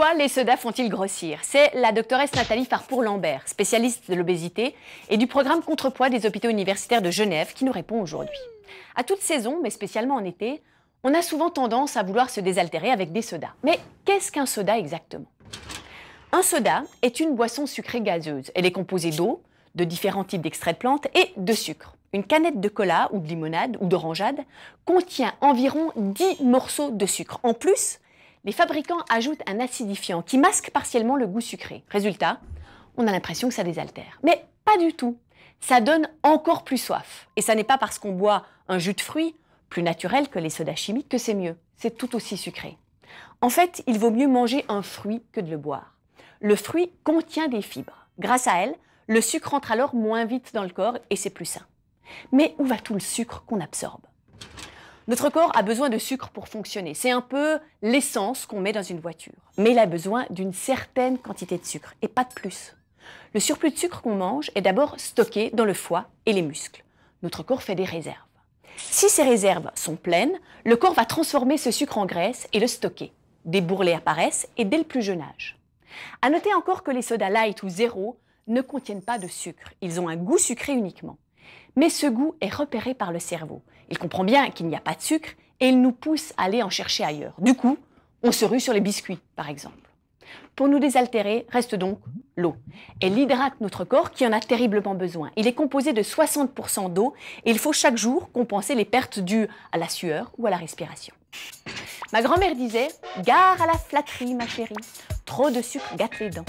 Pourquoi les sodas font-ils grossir C'est la doctoresse Nathalie Farpour-Lambert, spécialiste de l'obésité et du programme contrepoids des hôpitaux universitaires de Genève, qui nous répond aujourd'hui. À toute saison, mais spécialement en été, on a souvent tendance à vouloir se désaltérer avec des sodas. Mais qu'est-ce qu'un soda exactement Un soda est une boisson sucrée gazeuse. Elle est composée d'eau, de différents types d'extraits de plantes et de sucre. Une canette de cola ou de limonade ou d'orangeade contient environ 10 morceaux de sucre. En plus, les fabricants ajoutent un acidifiant qui masque partiellement le goût sucré. Résultat, on a l'impression que ça désaltère. Mais pas du tout. Ça donne encore plus soif. Et ça n'est pas parce qu'on boit un jus de fruits plus naturel que les sodas chimiques que c'est mieux. C'est tout aussi sucré. En fait, il vaut mieux manger un fruit que de le boire. Le fruit contient des fibres. Grâce à elles, le sucre entre alors moins vite dans le corps et c'est plus sain. Mais où va tout le sucre qu'on absorbe notre corps a besoin de sucre pour fonctionner. C'est un peu l'essence qu'on met dans une voiture. Mais il a besoin d'une certaine quantité de sucre et pas de plus. Le surplus de sucre qu'on mange est d'abord stocké dans le foie et les muscles. Notre corps fait des réserves. Si ces réserves sont pleines, le corps va transformer ce sucre en graisse et le stocker. Des bourrelets apparaissent et dès le plus jeune âge. À noter encore que les sodas light ou zéro ne contiennent pas de sucre. Ils ont un goût sucré uniquement. Mais ce goût est repéré par le cerveau. Il comprend bien qu'il n'y a pas de sucre et il nous pousse à aller en chercher ailleurs. Du coup, on se rue sur les biscuits, par exemple. Pour nous désaltérer, reste donc l'eau. Elle hydrate notre corps qui en a terriblement besoin. Il est composé de 60% d'eau et il faut chaque jour compenser les pertes dues à la sueur ou à la respiration. Ma grand-mère disait Gare à la flatterie, ma chérie. Trop de sucre gâte les dents.